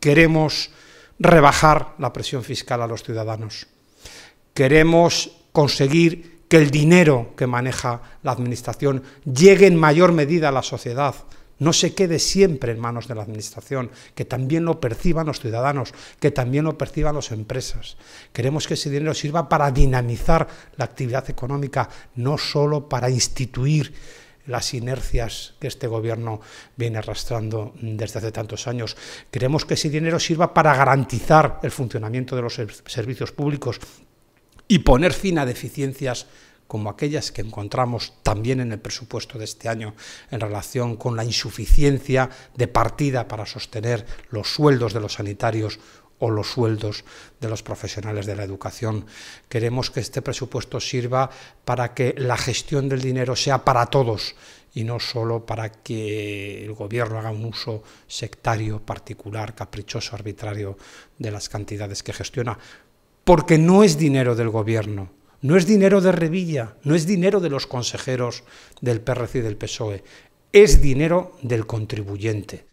Queremos rebajar la presión fiscal a los ciudadanos. Queremos conseguir que el dinero que maneja la Administración llegue en mayor medida a la sociedad, no se quede siempre en manos de la Administración, que también lo perciban los ciudadanos, que también lo perciban las empresas. Queremos que ese dinero sirva para dinamizar la actividad económica, no solo para instituir las inercias que este gobierno viene arrastrando desde hace tantos años. Creemos que ese dinero sirva para garantizar el funcionamiento de los servicios públicos y poner fin a deficiencias como aquellas que encontramos también en el presupuesto de este año en relación con la insuficiencia de partida para sostener los sueldos de los sanitarios o los sueldos de los profesionales de la educación. Queremos que este presupuesto sirva para que la gestión del dinero sea para todos y no solo para que el gobierno haga un uso sectario, particular, caprichoso, arbitrario de las cantidades que gestiona, porque no es dinero del gobierno, no es dinero de Revilla, no es dinero de los consejeros del PRC y del PSOE, es dinero del contribuyente.